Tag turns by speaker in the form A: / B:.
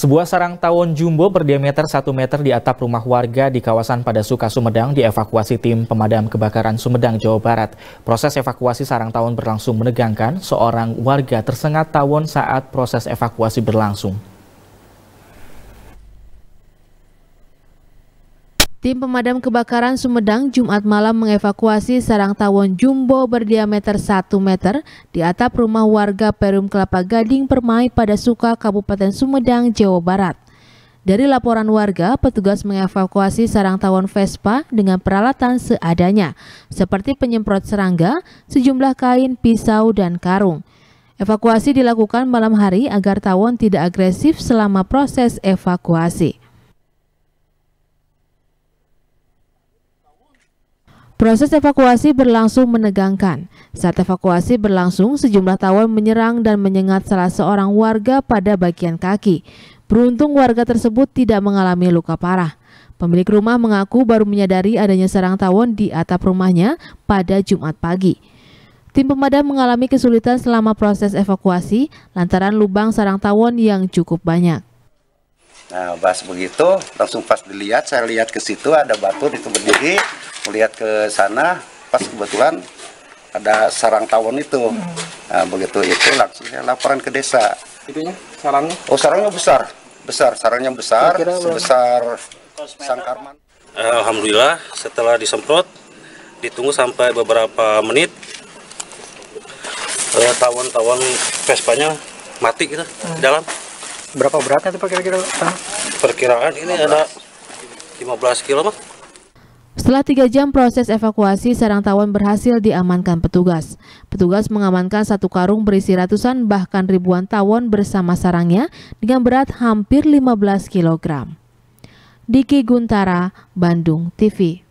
A: Sebuah sarang tawon jumbo berdiameter 1 meter di atap rumah warga di kawasan Padasuka Sumedang dievakuasi tim pemadam kebakaran Sumedang, Jawa Barat. Proses evakuasi sarang tawon berlangsung menegangkan seorang warga tersengat tawon saat proses evakuasi berlangsung.
B: Tim pemadam kebakaran Sumedang Jumat malam mengevakuasi sarang tawon jumbo berdiameter 1 meter di atap rumah warga Perum Kelapa Gading Permai pada Suka, Kabupaten Sumedang, Jawa Barat. Dari laporan warga, petugas mengevakuasi sarang tawon Vespa dengan peralatan seadanya, seperti penyemprot serangga, sejumlah kain, pisau, dan karung. Evakuasi dilakukan malam hari agar tawon tidak agresif selama proses evakuasi. Proses evakuasi berlangsung menegangkan. Saat evakuasi berlangsung, sejumlah tawon menyerang dan menyengat salah seorang warga pada bagian kaki. Beruntung warga tersebut tidak mengalami luka parah. Pemilik rumah mengaku baru menyadari adanya serang tawon di atap rumahnya pada Jumat pagi. Tim pemadam mengalami kesulitan selama proses evakuasi lantaran lubang sarang tawon yang cukup banyak.
C: Nah, pas begitu, langsung pas dilihat, saya lihat ke situ ada batu itu berdiri, melihat ke sana pas kebetulan ada sarang tawon itu hmm. nah, begitu itu langsung saya laporan ke desa itunya sarangnya oh sarangnya besar besar sarangnya besar besar sebesar sangkarman
D: alhamdulillah setelah disemprot ditunggu sampai beberapa menit eh, tawon-tawon vespanya mati gitu hmm. di dalam
A: berapa beratnya tuh kira-kira
D: perkiraan ini 15. ada 15 kilo mah
B: setelah tiga jam proses evakuasi, sarang tawon berhasil diamankan petugas. Petugas mengamankan satu karung berisi ratusan bahkan ribuan tawon bersama sarangnya dengan berat hampir 15 kg. Diki Guntara, Bandung TV